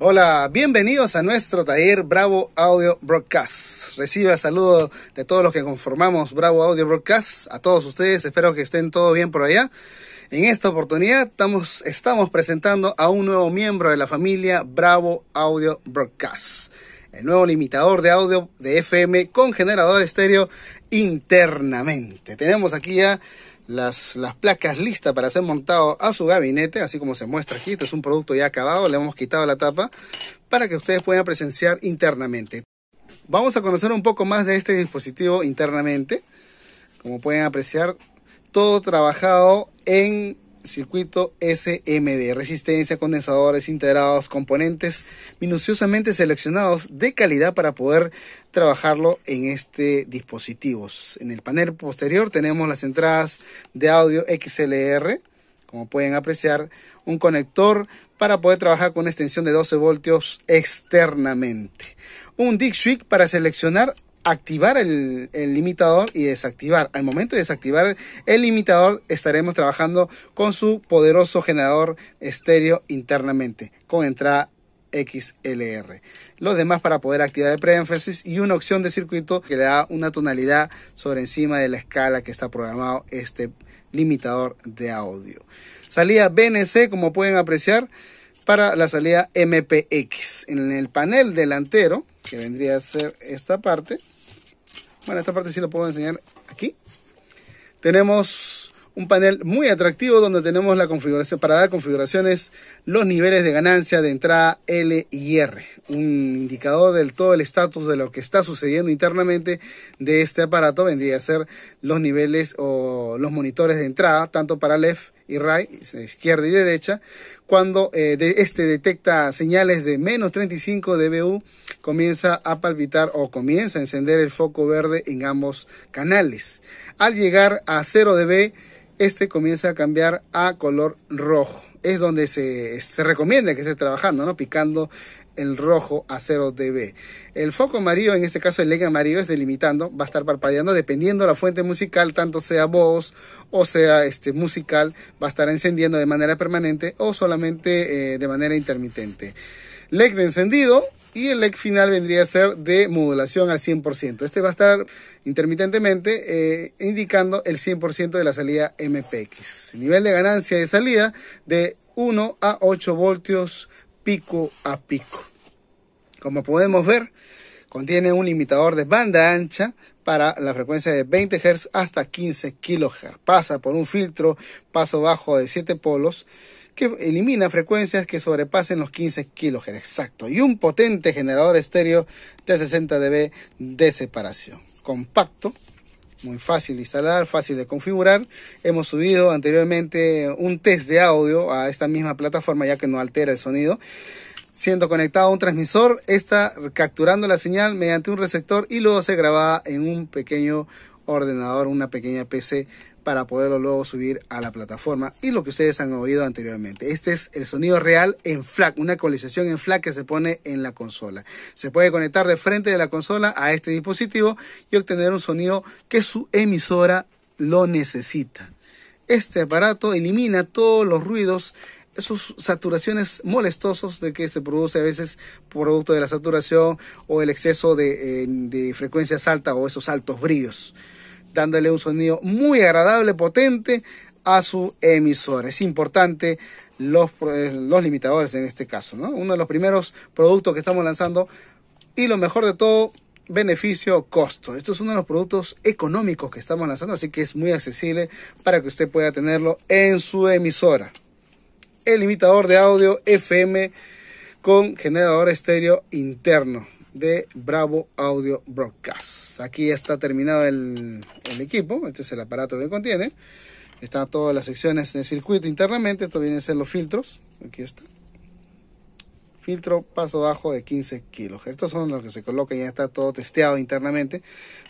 Hola, bienvenidos a nuestro taller Bravo Audio Broadcast. el saludos de todos los que conformamos Bravo Audio Broadcast, a todos ustedes, espero que estén todo bien por allá. En esta oportunidad estamos, estamos presentando a un nuevo miembro de la familia Bravo Audio Broadcast, el nuevo limitador de audio de FM con generador estéreo internamente. Tenemos aquí ya las, placas listas para ser montado a su gabinete, así como se muestra aquí. Este es un producto ya acabado, le hemos quitado la tapa para que ustedes puedan presenciar internamente. Vamos a conocer un poco más de este dispositivo internamente. Como pueden apreciar, todo trabajado en circuito SMD, resistencia, condensadores integrados, componentes minuciosamente seleccionados de calidad para poder trabajarlo en este dispositivo. En el panel posterior tenemos las entradas de audio XLR, como pueden apreciar, un conector para poder trabajar con extensión de 12 voltios externamente. Un DIC para seleccionar activar el, limitador y desactivar. Al momento de desactivar el limitador estaremos trabajando con su poderoso generador estéreo internamente con entrada XLR. Los demás para poder activar el preénfasis y una opción de circuito que le da una tonalidad sobre encima de la escala que está programado este limitador de audio. Salida BNC como pueden apreciar para la salida MPX. En el panel delantero, que vendría a ser esta parte, bueno, esta parte sí la puedo enseñar aquí. Tenemos un panel muy atractivo donde tenemos la configuración para dar configuraciones los niveles de ganancia de entrada L y R, un indicador del todo el estatus de lo que está sucediendo internamente de este aparato vendría a ser los niveles o los monitores de entrada tanto para left y RAI, este, izquierda y derecha, cuando eh, este detecta señales de menos 35 dBU, comienza a palpitar o comienza a encender el foco verde en ambos canales. Al llegar a 0 dB, este comienza a cambiar a color rojo. Es donde se, se recomienda que esté trabajando, ¿no? Picando el rojo a 0 dB. El foco amarillo, en este caso el leg amarillo, es delimitando, va a estar parpadeando dependiendo la fuente musical, tanto sea voz o sea este, musical, va a estar encendiendo de manera permanente o solamente eh, de manera intermitente. Leg de encendido, y el leg final vendría a ser de modulación al 100%. Este va a estar intermitentemente eh, indicando el 100% de la salida MPX. Nivel de ganancia de salida de 1 a 8 voltios pico a pico. Como podemos ver, contiene un limitador de banda ancha para la frecuencia de 20 Hz hasta 15 kHz. Pasa por un filtro paso bajo de 7 polos que elimina frecuencias que sobrepasen los 15 kHz exacto y un potente generador estéreo de 60 dB de separación. Compacto, muy fácil de instalar, fácil de configurar. Hemos subido anteriormente un test de audio a esta misma plataforma ya que no altera el sonido. Siendo conectado a un transmisor, está capturando la señal mediante un receptor y luego se grababa en un pequeño ordenador, una pequeña PC para poderlo luego subir a la plataforma y lo que ustedes han oído anteriormente. Este es el sonido real en FLAC, una ecualización en FLAC que se pone en la consola. Se puede conectar de frente de la consola a este dispositivo y obtener un sonido que su emisora lo necesita. Este aparato elimina todos los ruidos esas saturaciones molestosos de que se produce a veces producto de la saturación o el exceso de, eh, frecuencias altas o esos altos brillos dándole un sonido muy agradable, potente a su emisora. Es importante los, eh, los limitadores en este caso, Uno de los primeros productos que estamos lanzando y lo mejor de todo, beneficio-costo. Esto es uno de los productos económicos que estamos lanzando, así que es muy accesible para que usted pueda tenerlo en su emisora. El limitador de audio FM con generador estéreo interno de Bravo Audio Broadcast. Aquí ya está terminado el, equipo, este es el aparato que contiene. Están todas las secciones de circuito internamente, esto vienen a ser los filtros, aquí está. Filtro paso bajo de 15 kilos. Estos son los que se colocan, ya está todo testeado internamente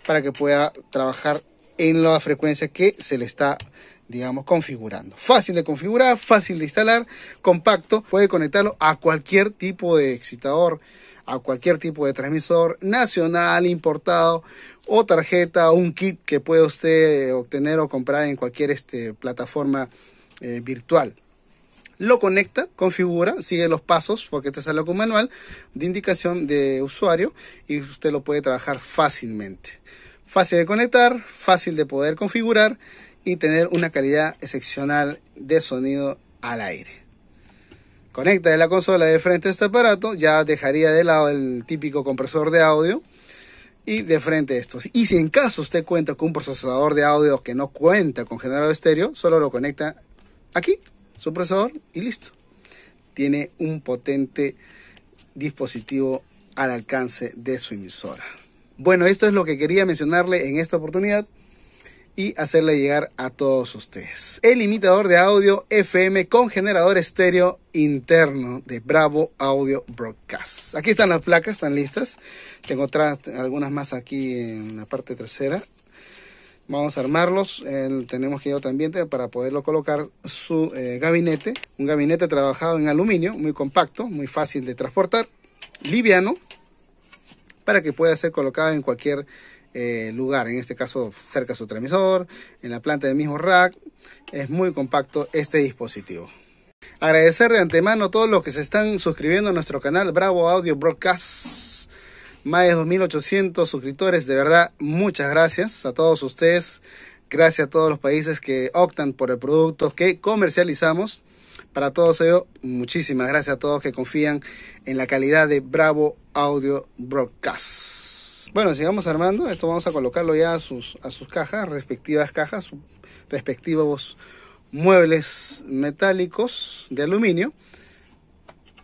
para que pueda trabajar en la frecuencia que se le está digamos, configurando. Fácil de configurar, fácil de instalar, compacto, puede conectarlo a cualquier tipo de excitador, a cualquier tipo de transmisor nacional, importado o tarjeta, un kit que puede usted obtener o comprar en cualquier este, plataforma eh, virtual lo conecta, configura, sigue los pasos, porque te sale con manual de indicación de usuario y usted lo puede trabajar fácilmente. Fácil de conectar, fácil de poder configurar y tener una calidad excepcional de sonido al aire. Conecta de la consola de frente a este aparato, ya dejaría de lado el típico compresor de audio y de frente a estos. Y si en caso usted cuenta con un procesador de audio que no cuenta con generador estéreo, solo lo conecta aquí, su procesador y listo. Tiene un potente dispositivo al alcance de su emisora. Bueno, esto es lo que quería mencionarle en esta oportunidad y hacerle llegar a todos ustedes. El imitador de audio FM con generador estéreo interno de Bravo Audio Broadcast. Aquí están las placas, están listas. Tengo otras, algunas más aquí en la parte trasera. Vamos a armarlos. tenemos que ir también para poderlo colocar su eh, gabinete. Un gabinete trabajado en aluminio, muy compacto, muy fácil de transportar, liviano, para que pueda ser colocado en cualquier eh, lugar, en este caso cerca de su transmisor, en la planta del mismo rack. Es muy compacto este dispositivo. Agradecer de antemano a todos los que se están suscribiendo a nuestro canal Bravo Audio Broadcast. Más de 2.800 suscriptores, de verdad, muchas gracias a todos ustedes. Gracias a todos los países que optan por el producto que comercializamos. Para todos ellos, muchísimas gracias a todos que confían en la calidad de Bravo Audio Broadcast. Bueno, sigamos armando. Esto vamos a colocarlo ya a sus, a sus cajas, respectivas cajas, respectivos muebles metálicos de aluminio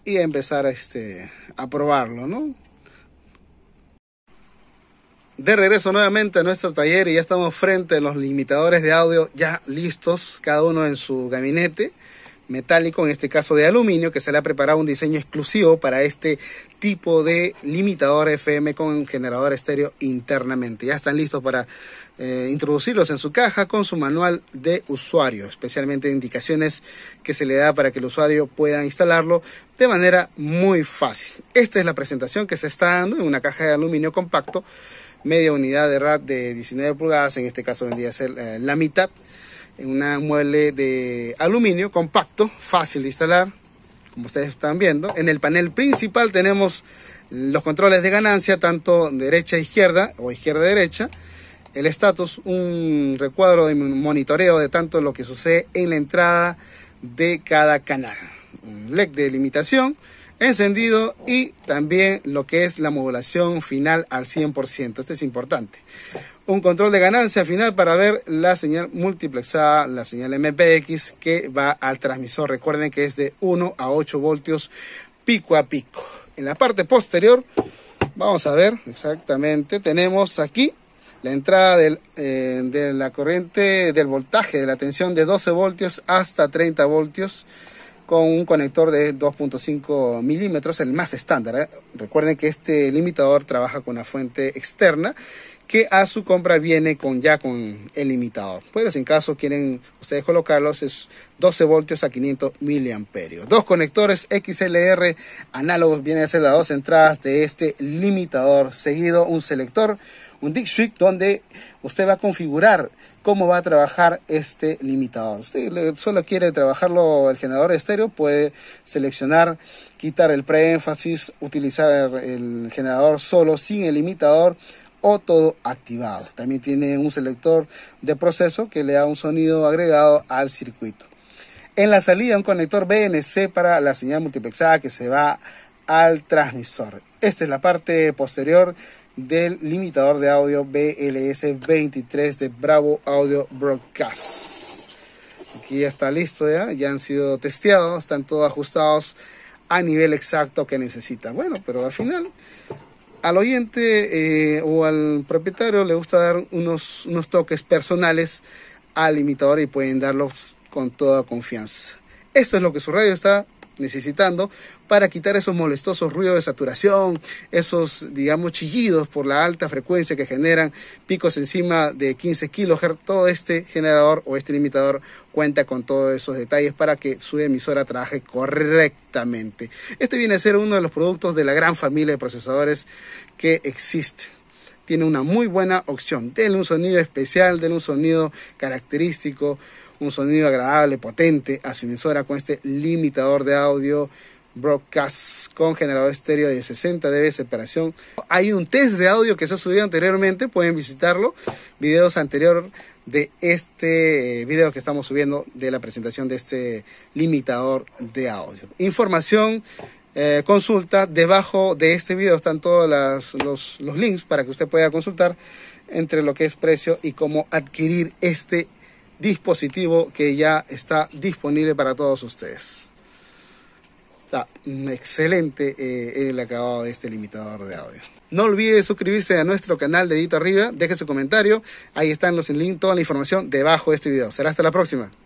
y a empezar a, este, a probarlo, ¿no? De regreso nuevamente a nuestro taller y ya estamos frente a los limitadores de audio ya listos, cada uno en su gabinete metálico, en este caso de aluminio, que se le ha preparado un diseño exclusivo para este tipo de limitador FM con generador estéreo internamente. Ya están listos para eh, introducirlos en su caja con su manual de usuario, especialmente indicaciones que se le da para que el usuario pueda instalarlo de manera muy fácil. Esta es la presentación que se está dando en una caja de aluminio compacto, media unidad de RAT de 19 pulgadas, en este caso vendría a ser eh, la mitad una mueble de aluminio compacto, fácil de instalar, como ustedes están viendo. En el panel principal tenemos los controles de ganancia, tanto derecha a e izquierda o izquierda a e derecha. El estatus, un recuadro de monitoreo de tanto lo que sucede en la entrada de cada canal. Un LED de limitación, encendido y también lo que es la modulación final al 100%. Esto es importante un control de ganancia final para ver la señal multiplexada, la señal MPX que va al transmisor. Recuerden que es de 1 a 8 voltios pico a pico. En la parte posterior, vamos a ver exactamente, tenemos aquí la entrada eh, de la corriente del voltaje de la tensión de 12 voltios hasta 30 voltios con un conector de 2.5 milímetros, el más estándar. ¿eh? Recuerden que este limitador trabaja con una fuente externa que a su compra viene con ya con el limitador. pues en caso quieren ustedes colocarlos es 12 voltios a 500 miliamperios. Dos conectores XLR análogos vienen a ser las dos entradas de este limitador. Seguido un selector, un dig switch donde usted va a configurar cómo va a trabajar este limitador. Si usted solo quiere trabajarlo el generador estéreo, puede seleccionar, quitar el preénfasis, utilizar el generador solo sin el limitador o todo activado. También tiene un selector de proceso que le da un sonido agregado al circuito. En la salida un conector BNC para la señal multiplexada que se va al transmisor. Esta es la parte posterior del limitador de audio BLS23 de Bravo Audio Broadcast. Aquí ya está listo, ya, ya han sido testeados, están todos ajustados a nivel exacto que necesita. Bueno, pero al final al oyente eh, o al propietario le gusta dar unos, unos toques personales al imitador y pueden darlos con toda confianza. Eso es lo que su radio está necesitando para quitar esos molestosos ruidos de saturación, esos, digamos, chillidos por la alta frecuencia que generan picos encima de 15 kHz. Todo este generador o este limitador cuenta con todos esos detalles para que su emisora trabaje correctamente. Este viene a ser uno de los productos de la gran familia de procesadores que existe tiene una muy buena opción. Denle un sonido especial, denle un sonido característico, un sonido agradable, potente a su emisora con este limitador de audio broadcast con generador estéreo de 60 dB de separación. Hay un test de audio que se ha subido anteriormente, pueden visitarlo, videos anterior de este eh, video que estamos subiendo de la presentación de este limitador de audio. Información, eh, consulta, debajo de este video están todos los, los links para que usted pueda consultar entre lo que es precio y cómo adquirir este dispositivo que ya está disponible para todos ustedes. Está excelente eh, el acabado de este limitador de audio. No olvide suscribirse a nuestro canal de Edito Arriba, deje su comentario, ahí están los links, toda la información debajo de este video. Será hasta la próxima.